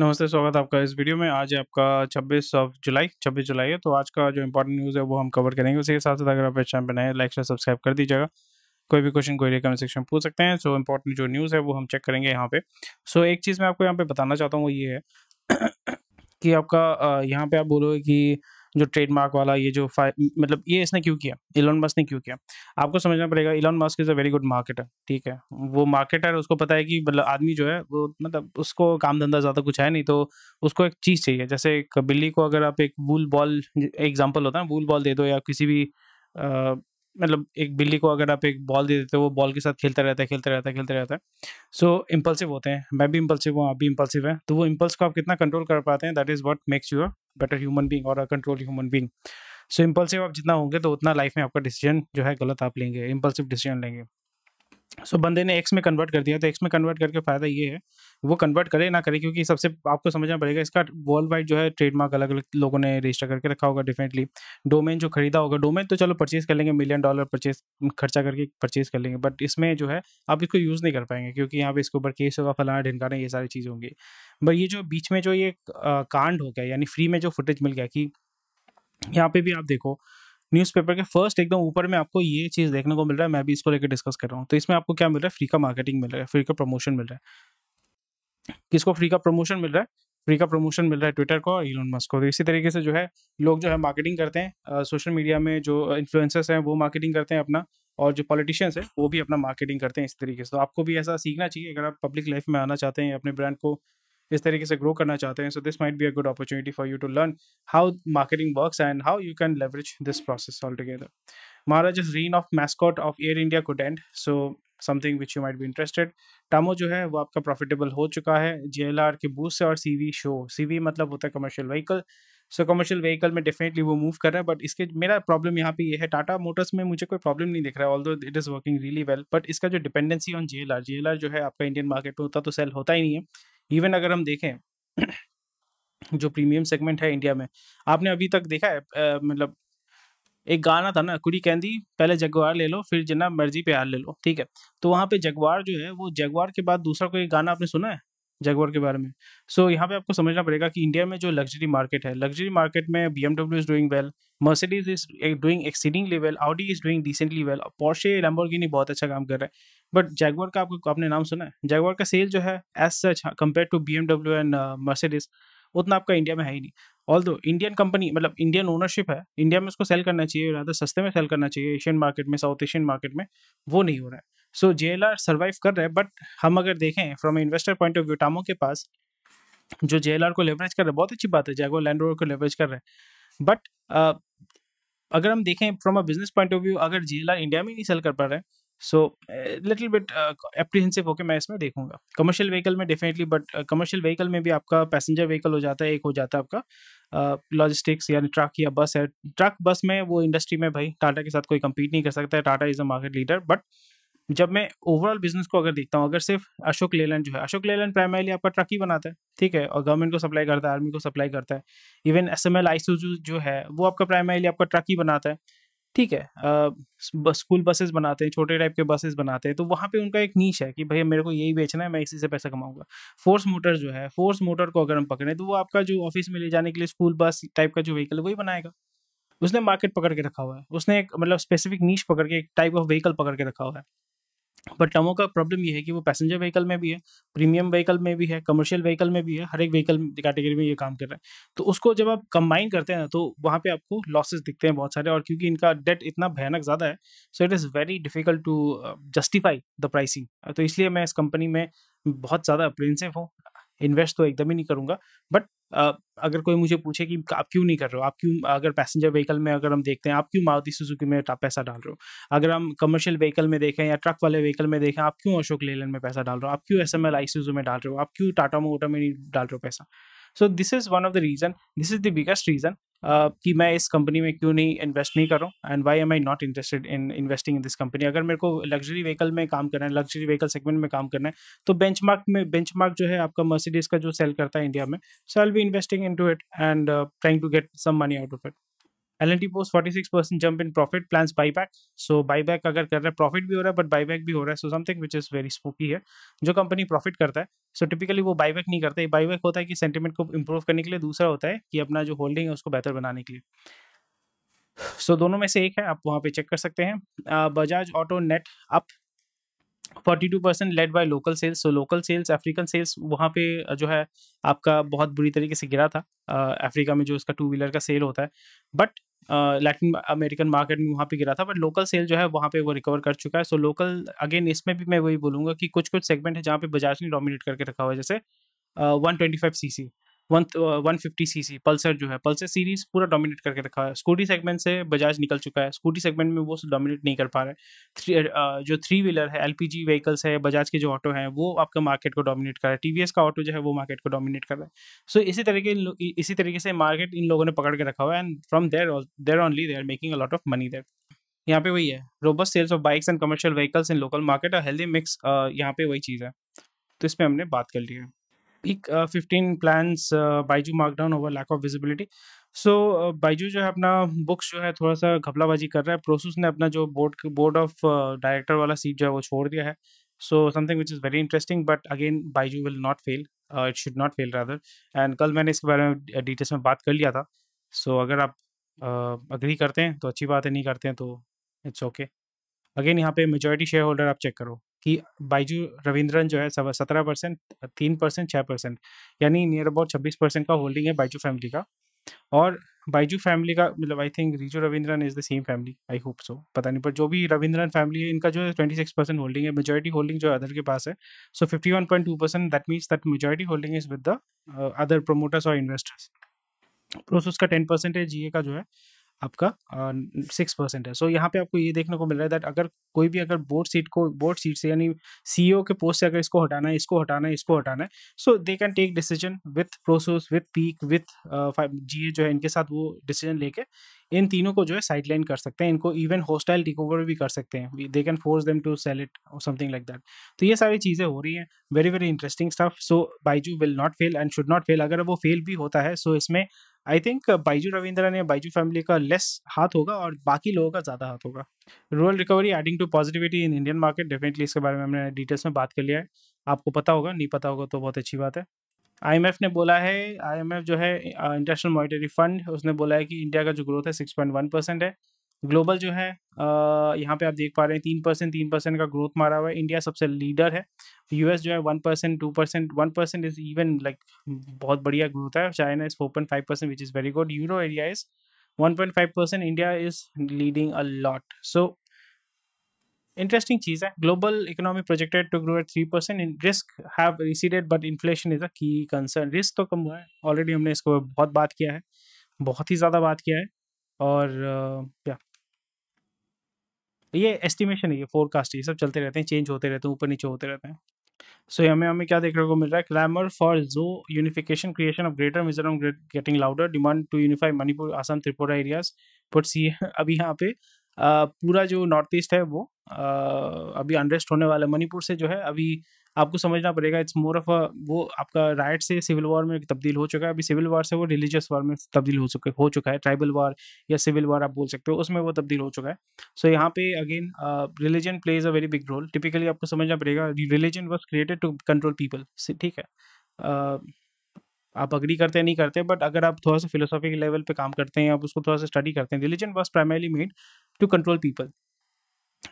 नमस्ते स्वागत आपका इस वीडियो में आज आपका 26 ऑफ जुलाई 26 जुलाई है तो आज का जो इंपॉर्टेंट न्यूज़ है वो हम कवर करेंगे उसी के साथ साथ अगर आप इस चैनल पर नए लाइक शेयर सब्सक्राइब कर दीजिएगा कोई भी क्वेश्चन कोई कमेंट सेक्शन पूछ सकते हैं सो इंपॉर्टेंट जो न्यूज़ है वो हम चेक करेंगे यहाँ पे सो so, एक चीज़ मैं आपको यहाँ पे बताना चाहता हूँ वो ये है कि आपका यहाँ पे आप बोलोगे कि जो ट्रेडमार्क वाला ये जो मतलब ये इसने क्यों किया इलॉन मस्क ने क्यों किया आपको समझना पड़ेगा Elon Musk is a very good marketer ठीक है वो मार्केटर उसको पता है कि मतलब आदमी जो है वो मतलब उसको काम धंधा ज़्यादा कुछ है नहीं तो उसको एक चीज़ चाहिए जैसे एक बिल्ली को अगर आप एक वूल बॉल एग्जाम्पल होता है वूल बॉल दे दो या किसी भी मतलब एक बिल्ली को अगर आप एक बॉल दे देते हो वो बॉल के साथ खेलता रहता है खेलता रहता है खेलता रहता है सो so, इम्पल्सिव होते हैं मैं भी इम्पल्सिव हूँ आप भी इम्पल्सिव है तो वो इम्पल्स को आप कितना कंट्रोल कर पाते हैं that is what makes you a better human being और a control human being so impulsive आप जितना होंगे तो उतना लाइफ में आपका डिसीजन जो है गलत आप लेंगे इम्पल्सिव डिसीजन लेंगे सो so, बंदे ने एक्स में कन्वर्ट कर दिया तो एक्स में कन्वर्ट करके फ़ायदा ये है वो कन्वर्ट करे ना करे क्योंकि सबसे आपको समझना पड़ेगा इसका वर्ल्ड वाइड जो है ट्रेडमार्क अलग अलग लोगों ने रजिस्टर करके रखा होगा डिफरेंटली डोमेन जो खरीदा होगा डोमेन तो चलो परचेज कर लेंगे मिलियन डॉलर परचेज खर्चा करके परचेज कर लेंगे बट इसमें जो है आप इसको यूज़ नहीं कर पाएंगे क्योंकि यहाँ पे इसके ऊपर केस होगा फलाना ढिनकाना ये सारी चीज़ होंगी बट ये जो बीच में जो ये कांड हो गया यानी फ्री में जो फुटेज मिल गया कि यहाँ पे भी आप देखो न्यूज़पेपर के फर्स्ट एकदम ऊपर में आपको ये चीज़ देखने को मिल रहा है मैं भी इसको लेकर डिस्कस कर रहा हूँ तो इसमें आपको क्या मिल रहा है फ्री का मार्केटिंग मिल रहा है फ्री का प्रमोशन मिल रहा है किसको फ्री का प्रमोशन मिल रहा है फ्री का प्रमोशन मिल रहा है ट्विटर को और इलोन मस्क को तो इसी तरीके से जो है लोग जो है मार्केटिंग करते हैं सोशल मीडिया में जो इन्फ्लुएंसर्स हैं वो मार्केटिंग करते हैं अपना और जो पॉलिटिशियंस हैं वो भी अपना मार्केटिंग करते हैं इस तरीके से तो आपको भी ऐसा सीखना चाहिए अगर आप पब्लिक लाइफ में आना चाहते हैं अपने ब्रांड को इस तरीके से ग्रो करना चाहते हैं so this might be a good opportunity for you to learn how marketing works and how you can leverage this process all together Maharaj reign of mascot of Air India could and so something which you might be interested TaMo जो है वो आपका profitable हो चुका है जे के booth से और सी शो सी वी मतलब होता है commercial vehicle so commercial vehicle में डेफिनेटली वो मूव कर रहा है बट इसके मेरा प्रॉब्लम यहाँ पे ये है टाटा मोटर्स में मुझे कोई प्रॉब्लम नहीं दिख रहा है although it is working really well but इसका जो dependency on J L R J L R जो है आपका इंडियन मार्केट में उतना तो सेल होता ही नहीं है इवन अगर हम देखें जो प्रीमियम सेगमेंट है इंडिया में आपने अभी तक देखा है मतलब एक गाना था ना कुड़ी कहती पहले जगवार ले लो फिर जना मर्जी प्यार ले लो ठीक है तो वहाँ पे जगवार जो है वो जगवार के बाद दूसरा कोई गाना आपने सुना है जगवार के बारे में सो so, यहाँ पे आपको समझना पड़ेगा कि इंडिया में जो लग्जरी मार्केट है लग्जरी मार्केट में BMW is doing well Mercedes is doing exceedingly well Audi is doing decently well Porsche Porsche बहुत अच्छा काम कर रहा है बट जैगवर का आपको आपने नाम सुना है जैगवर का सेल जो है as such compare to BMW and Mercedes उतना आपका इंडिया में है ही नहीं ऑल दो इंडियन कंपनी मतलब इंडियन ओनरशिप है इंडिया में उसको सेल करना चाहिए ज़्यादा सस्ते में सेल करना चाहिए एशियन मार्केट में साउथ एशियन मार्केट में वो नहीं हो रहा है so J L R survive कर रहे हैं बट हम अगर देखें from investor point of view TaMo के पास जो जे एल आर को लेवरेज कर रहा है बहुत अच्छी बात है जैगो लैंड रोवर को लेवरेज कर रहा है बट uh, अगर हम देखें from a business point of view अगर जे एल आर इंडिया में नहीं सेल कर पा रहे हैं सो लिटिल बिट अप्रीहेंसिव होकर मैं इसमें देखूंगा कमर्शियल व्हीकल में डेफिनेटली बट कमर्शियल व्हीकल में भी आपका पैसेंजर व्हीकल हो जाता है एक हो जाता है आपका लॉजिस्टिक्स uh, यानी ट्रक या बस है ट्रक बस में वो इंडस्ट्री में भाई टाटा के साथ कोई कम्पीट नहीं कर सकता है Tata is a market leader but जब मैं ओवरऑल बिजनेस को अगर देखता हूँ अगर सिर्फ अशोक लेलैंड जो है अशोक लेलैंड प्राइमरीली आपका ट्रक ही बनाता है ठीक है और गवर्नमेंट को सप्लाई करता है आर्मी को सप्लाई करता है इवन एस एम एल जो है वो आपका प्राइमरली आपका ट्रक ही बनाता है ठीक है हाँ। स्कूल बसेस बनाते हैं छोटे टाइप के बसेस बनाते हैं तो वहाँ पे उनका एक नीच है कि भैया मेरे को यही बेचना है मैं इसी से पैसा कमाऊंगा फोर्स मोटर जो है फोर्स मोटर को अगर हम पकड़ें तो वो आपका जो ऑफिस में ले जाने के लिए स्कूल बस टाइप का जो व्हीकल है वही बनाएगा उसने मार्केट पकड़ के रखा हुआ है उसने एक मतलब स्पेसिफिक नीच पकड़ के एक टाइप ऑफ व्हीकल पकड़ के रखा हुआ है पर टमो का प्रॉब्लम ये है कि वो पैसेंजर व्हीकल में भी है प्रीमियम व्हीकल में भी है कमर्शियल व्हीकल में भी है हर एक व्हीकल कैटेगरी में ये काम कर रहा है तो उसको जब आप कंबाइन करते हैं ना तो वहाँ पे आपको लॉसेस दिखते हैं बहुत सारे और क्योंकि इनका डेट इतना भयानक ज़्यादा है so it is very difficult to justify the pricing तो इसलिए मैं इस कंपनी में बहुत ज़्यादा अप्रेंसिव हूँ इन्वेस्ट तो एकदम ही नहीं करूँगा बट अगर कोई मुझे पूछे कि आप क्यों नहीं कर रहे हो आप क्यों अगर पैसेंजर व्हीकल में अगर हम देखते हैं आप क्यों मारुति सुजुकी में पैसा डाल रहे हो अगर हम कमर्शियल व्हीकल में देखें या ट्रक वाले व्हीकल में देखें आप क्यों अशोक लेलन में पैसा डाल रहे हो आप क्यों एस एम एल में डाल रहे हो आप क्यों टाटा मोटा में नहीं डाल रहे हो पैसा so this is one of the reason this is the biggest reason Uh, कि मैं इस कंपनी में क्यों नहीं इन्वेस्ट नहीं कर रहा हूँ and why am I not interested in investing in this company अगर मेरे को लग्जरी व्हीकल में काम करना है लग्जरी व्हीकल सेगमेंट में काम करना है तो बेंच में बेंच जो है आपका मर्सिडीज का जो सेल करता है इंडिया में so I be investing into it and trying to get some money out of it L post forty six percent jump in profit plans buyback so buyback अगर कर रहे हैं profit भी हो रहा है बट बाईबैक भी हो रहा है so something which is very spooky है जो कंपनी प्रॉफिट करता है सो so, टिपिकली वो बाईबैक नहीं करता है बाईबैक होता है कि सेंटीमेंट को इम्प्रूव करने के लिए दूसरा होता है कि अपना जो होल्डिंग है उसको बेहतर बनाने के लिए सो so, दोनों में से एक है आप वहाँ पे चेक कर सकते हैं Bajaj Auto net up forty two percent led by local sales so local sales African sales वहाँ पे जो है आपका बहुत बुरी तरीके से गिरा था अफ्रीका में जो उसका टू व्हीलर का सेल होता है बट लैटिन अमेरिकन मार्केट में वहाँ पे गिरा था बट लोकल सेल जो है वहाँ पे वो रिकवर कर चुका है सो लोकल अगेन इसमें भी मैं वही बोलूँगा कि कुछ कुछ सेगमेंट है जहाँ पे बजाज ने डोमिनेट करके रखा हुआ है जैसे one twenty five C C one one fifty C C Pulsar जो है पल्सर सीरीज पूरा डोमिनेट करके रखा है स्कूटी सेगमेंट से बजाज निकल चुका है स्कूटी सेगमेंट में वो डोमिनेट नहीं कर पा रहे थ्री जो थ्री व्हीलर है एल पी जी व्हीकल्स है बजाज के जो ऑटो हैं वो आपके मार्केट को डोमिनेट कर रहा है टी वी एस का ऑटो जो है वो मार्केट को डोमिनेट कर रहा है सो so, इसी तरीके इसी तरीके से मार्केट इन लोगों ने पकड़ के रखा हुआ है and from there there only they are making a lot of money there यहाँ पे वही है robust sales of bikes and commercial vehicles in local market और हेल्दी मिक्स यहाँ पे वही चीज़ है तो इस पर हमने बात कर ली है pick fifteen plans Byju markdown over lack of visibility so Byju जो है अपना बुक्स जो है थोड़ा सा घपलाबाजी कर रहा है प्रोसेस ने अपना जो बोर्ड बोर्ड ऑफ डायरेक्टर वाला सीट जो है वो छोड़ दिया है so something which is very interesting but again Byju will not fail it should not fail rather and कल मैंने इसके बारे में डिटेल्स में बात कर लिया था सो so, अगर आप अग्री uh, करते हैं तो अच्छी बात है नहीं करते हैं तो इट्स ओके अगेन यहाँ पे मेजोरिटी शेयर होल्डर आप चेक करो कि बाइजू रविंद्रन जो है सत्रह परसेंट तीन परसेंट छः परसेंट यानी नियर अबाउट छब्बीस परसेंट का होल्डिंग है बाइजू फैमिली का और बाइजू फैमिली का मतलब I think Riju Raveendran is the same family I hope so पता नहीं पर जो भी रविंद्रन फैमिली है इनका जो है ट्वेंटी सिक्स परसेंट होल्डिंग है मेजोरिटी होल्डिंग जो अदर के पास है so fifty one point two percent that means that majority holding is with the other promoters और इन्वेस्टर्स प्रोसेस का टेन परसेंट है ये का जो है आपका सिक्स परसेंट है सो so, यहाँ पे आपको ये देखने को मिल रहा है दैट अगर कोई भी अगर बोर्ड सीट को बोर्ड सीट से यानी सीईओ e के पोस्ट से अगर इसको हटाना है इसको हटाना है इसको हटाना है so they can take decision with Prosus with Peak with G जो है इनके साथ वो डिसीजन लेके इन तीनों को जो है साइडलाइन कर सकते हैं इनको इवन होस्टाइल टेक ओवर भी कर सकते हैं they can force them to sell it something like that तो ये सारी चीज़ें हो रही हैं very very interesting stuff so Byju will not fail and should not fail अगर वो फेल भी होता है सो so इसमें आई थिंक बाइजू रविंद्रन या बाइजू फैमिली का लेस हाथ होगा और बाकी लोगों का ज़्यादा हाथ होगा rural recovery adding to positivity in Indian market definitely इसके बारे में हमने डिटेल्स में बात कर लिया है आपको पता होगा नहीं पता होगा तो बहुत अच्छी बात है आई ने बोला है आई जो है इंटरनेशनल मॉनिटरी फंड उसने बोला है कि इंडिया का जो ग्रोथ है सिक्स परसेंट है ग्लोबल जो है यहाँ पे आप देख पा रहे हैं तीन परसेंट तीन परसेंट का ग्रोथ मारा हुआ है इंडिया सबसे लीडर है यूएस जो है one percent two percent one percent is even like बहुत बढ़िया ग्रोथ है China is four point five percent which is very good euro area is one point five percent India is leading a lot so interesting चीज़ है global economy projected to grow at three percent risk have receded but inflation is a key concern risk तो कम हुआ है already हमने इसको बहुत बात किया है बहुत ही ज़्यादा बात किया है और क्या ये एस्टिमेशन है ये फोरकास्ट ये सब चलते रहते हैं चेंज होते रहते हैं ऊपर नीचे होते रहते हैं सो so, हमें हमें क्या देखने को मिल रहा है क्लैमर फॉर जो unification creation of greater Mizoram getting louder demand to unify Manipur Assam Tripura areas but see अभी यहाँ पे आ, पूरा जो नॉर्थ ईस्ट है वो आ, अभी अनरेस्ट होने वाला है मणिपुर से जो है अभी आपको समझना पड़ेगा इट्स मोर ऑफ अ वो आपका राइट से सिविल वॉर में तब्दील हो चुका है अभी सिविल वॉर से वो रिलीजियस वॉर में तब्दील हो चुका हो चुका है ट्राइबल वॉर या सिविल वॉर आप बोल सकते हो उसमें वो तब्दील हो चुका है सो so, यहाँ पे again religion plays a very big role typically आपको समझना पड़ेगा religion was created to control people ठीक है uh, आप अग्री करते हैं नहीं करते बट अगर आप थोड़ा सा फिलोसॉफिकल लेवल पे काम करते हैं आप उसको थोड़ा सा स्टडी करते हैं religion was primarily made to control people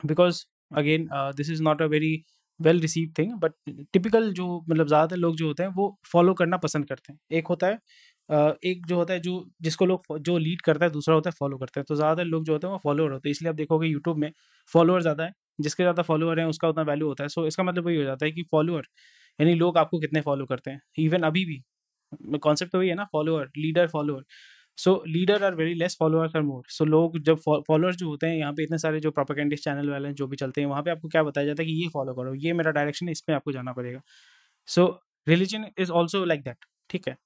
because again this is not a very well receive thing but typical जो मतलब ज़्यादातर लोग जो होते हैं वो फॉलो करना पसंद करते हैं एक होता है एक जो होता है जो जिसको लोग जो लीड करता है दूसरा होता है फॉलो करते हैं तो ज़्यादातर लोग जो होते हैं वो फॉलोअर होते हैं इसलिए आप देखोगे यूट्यूब में फॉलोअर ज़्यादा है जिसके ज़्यादा फॉलोअर हैं उसका उतना वैल्यू होता है सो इसका मतलब वही हो जाता है कि फॉलोअर यानी लोग आपको कितने फॉलो करते हैं इवन अभी भी कॉन्सेप्ट तो वही है ना follower leader follower so leader are very less followers are more so लोग जब फॉलोअर्स जो होते हैं यहाँ पे इतने सारे जो प्रोपागेंडिस्ट चैनल वाले हैं जो भी चलते हैं वहाँ पे आपको क्या बताया जाता है कि ये फॉलो करो ये मेरा डायरेक्शन है इसमें आपको जाना पड़ेगा so religion is also like that ठीक है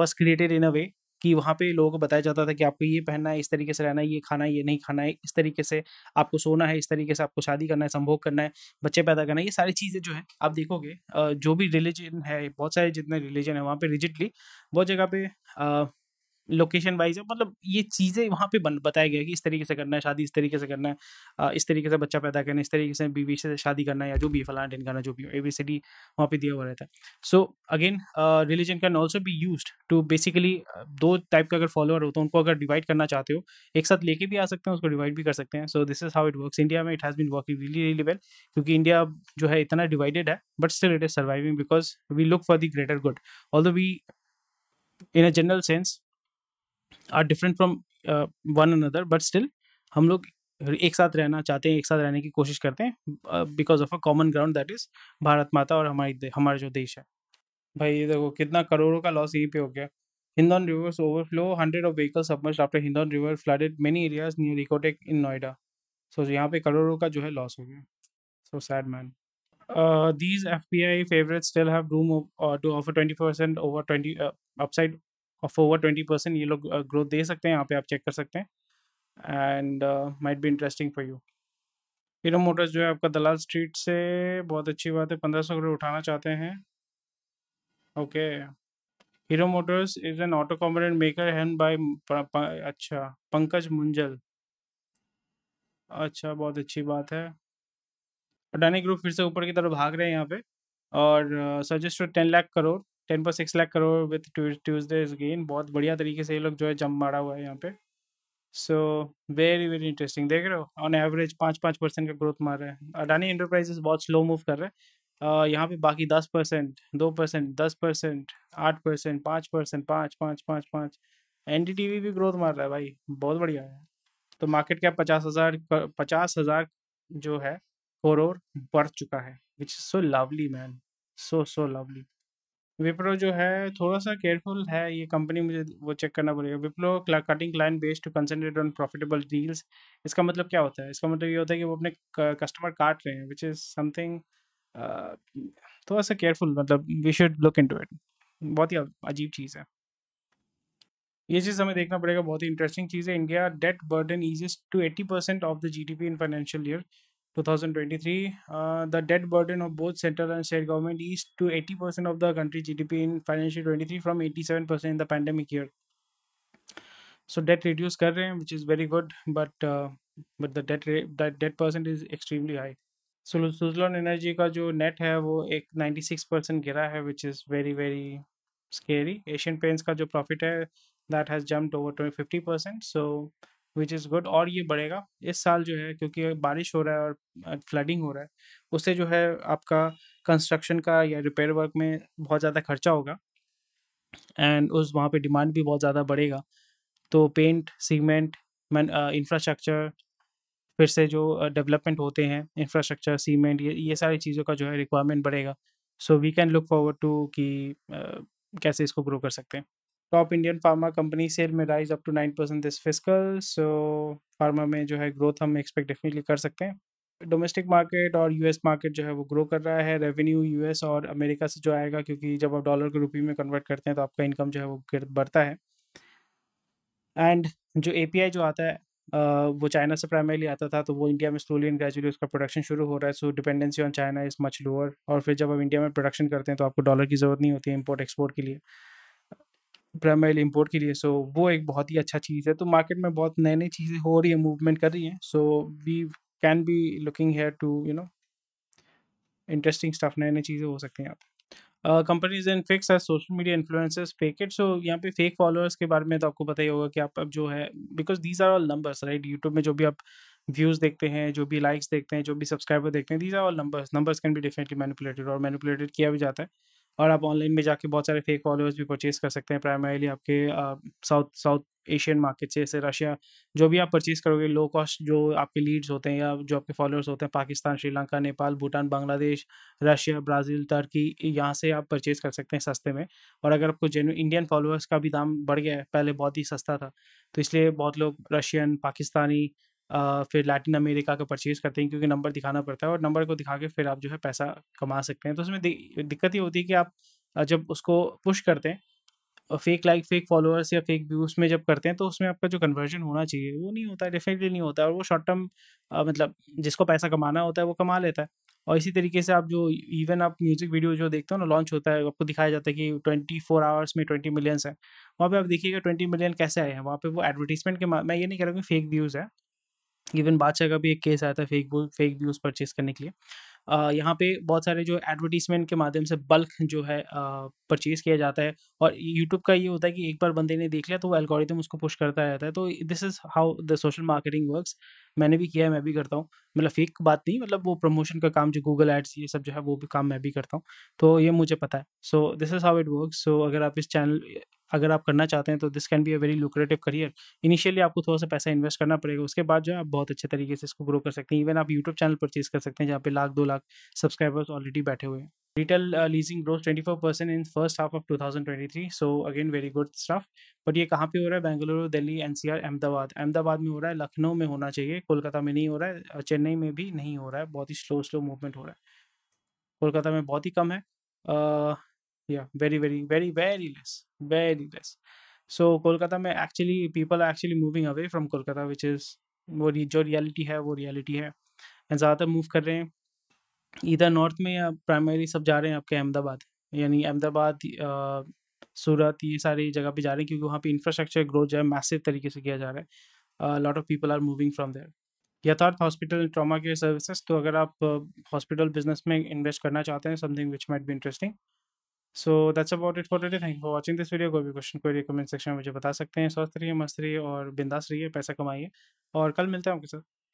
वॉज क्रिएटेड इन अ वे कि वहाँ पे लोगों को बताया जाता था कि आपको ये पहनना है इस तरीके से रहना है ये खाना है ये नहीं खाना है इस तरीके से आपको सोना है इस तरीके से आपको शादी करना है संभोग करना है बच्चे पैदा करना है ये सारी चीज़ें जो है आप देखोगे uh, जो भी रिलीजन है बहुत सारे जितने रिलीजन है वहाँ पे रिजिटली बहुत जगह पे uh, लोकेशन वाइज मतलब ये चीज़ें वहाँ पे बन बताया गया कि इस तरीके से करना है शादी इस तरीके से करना है इस तरीके से बच्चा पैदा करना है इस तरीके से बीवी से शादी करना है या जो भी फलाना ढिन करना जो भी ए बी सी डी वहाँ पर दिया हुआ रहता है so again religion can also be use to basically दो टाइप का अगर फॉलोअर हो तो उनको अगर डिवाइड करना चाहते हो एक साथ लेके भी आ सकते हैं उसको डिवाइड भी कर सकते हैं so this is how it work India में it has been working really really well क्योंकि इंडिया जो है इतना डिवाइडेड है but still it is surviving because we look for the greater good all we in a general sense are different from one another but still हम लोग एक साथ रहना चाहते हैं एक साथ रहने की कोशिश करते हैं because of a common ground that is Bharat Mata और हमारी हमारा जो देश है भाई ये देखो कितना करोड़ों का लॉस यहीं पे हो गया Hindon rivers overflow hundred of vehicle submerge after Hindon river flooded many areas near Ecotech in Noida so यहाँ पे करोड़ों का जो है लॉस हो गया so sad man these F P I favourite still have room to offer twenty percent over twenty upside of over twenty percent ये लोग ग्रोथ दे सकते हैं यहाँ पे आप चेक कर सकते हैं and might be interesting for you Hero Motors जो है आपका दलाल स्ट्रीट से बहुत अच्छी बात है पंद्रह सौ करोड़ उठाना चाहते हैं okay Hero Motors is an auto component maker hand by अच्छा पंकज मुंजल अच्छा बहुत अच्छी बात है अडानी ग्रुप फिर से ऊपर की तरफ भाग रहे हैं यहाँ पे और suggest ten lakh crore ten पर six lakh crore with Tuesday is gain बहुत बढ़िया तरीके से ये लोग जो है जम मारा हुआ है यहाँ पे सो वेरी वेरी इंटरेस्टिंग देख रहे हो ऑन एवरेज पाँच पाँच परसेंट का ग्रोथ मार रहे हैं अडानी इंटरप्राइजेस बहुत स्लो मूव कर रहे हैं uh, यहाँ पे बाकी दस परसेंट दो परसेंट दस परसेंट आठ परसेंट पाँच परसेंट पाँच पाँच पाँच पाँच एन भी ग्रोथ मार रहा है भाई बहुत बढ़िया है तो मार्केट कैप पचास हज़ार पचास हज़ार जो है करोड़ बढ़ चुका है which is so lovely man so so lovely Wipro जो है थोड़ा सा केयरफुल है ये कंपनी मुझे वो चेक करना पड़ेगा Wipro cutting client based to concentrate on profitable deals इसका मतलब क्या होता है इसका मतलब ये होता है कि वो अपने कस्टमर काट रहे हैं विच इज़ समथिंग थोड़ा सा केयरफुल मतलब we should look into it बहुत ही अजीब चीज़ है ये चीज़ हमें देखना पड़ेगा बहुत ही इंटरेस्टिंग चीज़ है India debt burden eases to eighty percent of the G D P in financial year 2023, uh, the debt burden of both central and state government eased to 80% of the country GDP in financial 23 from 87% in the pandemic year. So debt reduced which is very good, but uh, but the debt rate, that debt percent is extremely high. So Suzlon Energy का जो net है वो एक 96% गिरा है, which is very very scary. Asian Paints का जो profit है, that has jumped over 50%. So which is good और ये बढ़ेगा इस साल जो है क्योंकि बारिश हो रहा है और फ्लडिंग हो रहा है उससे जो है आपका कंस्ट्रक्शन का या रिपेयर वर्क में बहुत ज़्यादा खर्चा होगा एंड उस वहाँ पे डिमांड भी बहुत ज़्यादा बढ़ेगा तो पेंट सीमेंट मैन इंफ्रास्ट्रक्चर फिर से जो डेवलपमेंट होते हैं इंफ्रास्ट्रक्चर सीमेंट ये ये सारी चीज़ों का जो है रिक्वायरमेंट बढ़ेगा so we can look forward to कि uh, कैसे इसको ग्रो कर सकते हैं top Indian pharma company sale में rise up to nine percent this fiscal so pharma में जो है ग्रोथ हम एक्सपेक्ट डेफिनेटली कर सकते हैं डोमेस्टिक मार्केट और यूएस मार्केट जो है वो ग्रो कर रहा है रेवेन्यू यूएस और अमेरिका से जो आएगा क्योंकि जब आप डॉलर को रुपये में कन्वर्ट करते हैं तो आपका इनकम जो है वो बढ़ता है एंड जो ए जो आता है वो चाइना से प्राइमरीली आता था तो वो इंडिया में स्लोली एंड ग्रेजुअली उसका प्रोडक्शन शुरू हो रहा है so dependency on China is much lower और फिर जब आप इंडिया में प्रोडक्शन करते हैं तो आपको डॉलर की ज़रूरत नहीं होती है इम्पोर्ट एक्सपोर्ट के लिए प्राइमरी इम्पोर्ट के लिए सो so, वो एक बहुत ही अच्छा चीज़ है तो मार्केट में बहुत नई नई चीज़ें हो रही है मूवमेंट कर रही हैं so we can be looking here to you know interesting stuff नई नई चीज़ें हो सकती हैं आप कंपनीज एंड फेक्स है social media influencers fake it so यहाँ पे फेक uh, फॉलोअर्स के बारे में तो आपको पता ही होगा कि आप अब जो है because these are all numbers right YouTube में जो भी आप व्यूज़ देखते हैं जो भी लाइक्स देखते हैं जो भी सब्सक्राइबर देखते हैं these are all numbers numbers can भी डिफरेंटली मैनिपुलेटेड और मैनिपुलेटेड किया भी जाता है और आप ऑनलाइन में जाके बहुत सारे फेक फॉलोअर्स भी परचेज़ कर सकते हैं प्राइमरीली आपके साउथ साउथ एशियन मार्केट से जैसे रशिया जो भी आप परचेज़ करोगे लो कॉस्ट जो आपके लीड्स होते हैं या जो आपके फॉलोअर्स होते हैं Pakistan Sri Lanka Nepal Bhutan Bangladesh Russia Brazil Turkey यहाँ से आप परचेज़ कर सकते हैं सस्ते में और अगर आपको जेन इंडियन फॉलोअर्स का भी दाम बढ़ गया है पहले बहुत ही सस्ता था तो इसलिए बहुत लोग रशियन पाकिस्तानी फिर लैटिन अमेरिका का परचेज़ करते हैं क्योंकि नंबर दिखाना पड़ता है और नंबर को दिखा के फिर आप जो है पैसा कमा सकते हैं तो उसमें दिक्कत ये होती है कि आप जब उसको पुश करते हैं फेक लाइक फेक फॉलोअर्स या फेक व्यूज में जब करते हैं तो उसमें आपका जो कन्वर्जन होना चाहिए वो नहीं होता डेफिनेटली नहीं होता और वो शॉर्ट टर्म मतलब जिसको पैसा कमाना होता है वो कमा लेता है और इसी तरीके से आप जो इवन आप म्यूज़िक वीडियो जो देखते हो ना लॉन्च होता है आपको दिखाया जाता है कि ट्वेंटी फोर आवर्स में ट्वेंटी मिलियंस है वहाँ पे आप देखिएगा ट्वेंटी मिलियन कैसे आए हैं वहाँ पे वो एडवर्टीजमेंट के मैं ये नहीं कह रहा हूँ कि फेक व्यूज़ है इवन बादशाह का भी एक केस आया था फेक फेक व्यूज़ परचेज करने के लिए यहाँ पे बहुत सारे जो एडवर्टीजमेंट के माध्यम से बल्क जो है परचेज़ किया जाता है और यूट्यूब का ये होता है कि एक बार बंदे ने देख लिया तो वो एल्गोरिथम उसको पुश करता रहता है तो this is how the social marketing works मैंने भी किया है मैं भी करता हूँ मतलब फेक बात नहीं मतलब वो प्रमोशन का काम जो गूगल एड्स ये सब जो है वो भी काम मैं भी करता हूँ तो ये मुझे पता है so this is how it work so अगर आप इस चैनल अगर आप करना चाहते हैं तो this can be a very lucrative career initially आपको थोड़ा सा पैसा इन्वेस्ट करना पड़ेगा उसके बाद जो है आप बहुत अच्छे तरीके से इसको ग्रो कर सकते हैं इवन आप यूट्यूब चैनल परचेज कर सकते हैं जहाँ पे लाख दो लाख सब्सक्राइबर्स ऑलरेडी बैठे हुए हैं retail uh, leasing grows 24% in first half of 2023 so again very good stuff but ये कहाँ पे हो रहा है बेंगलुरु दिल्ली एनसीआर अहमदाबाद अहमदाबाद में हो रहा है लखनऊ में होना चाहिए कोलकाता में नहीं हो रहा है चेन्नई में भी नहीं हो रहा है बहुत ही स्लो स्लो मूवमेंट हो रहा है कोलकाता में बहुत ही कम है या very very very very less very less so Kolkata में actually people are actually moving away from Kolkata which is वो जो रियलिटी है वो रियलिटी है एंड ज़्यादातर मूव कर रहे हैं इधर नॉर्थ में या प्राइमरी सब जा रहे हैं आपके अहमदाबाद यानी अहमदाबाद सूरत ये सारी जगह पे जा रहे हैं क्योंकि वहाँ पे इंफ्रास्ट्रक्चर ग्रोथ जो है मैसिव तरीके से किया जा रहा है lot of people are moving from there Yatharth Hospital Trauma Care Services तो अगर आप हॉस्पिटल बिजनेस में इन्वेस्ट करना चाहते हैं समथिंग विच माइट भी interesting so that's about it for today thank for watching this video कोई भी क्वेश्चन कोई कमेंट सेक्शन में मुझे बता सकते हैं स्वस्थ रहिए मस्त रहिए और बिंदास रहिए पैसा कमाइए और कल मिलते हैं आपके साथ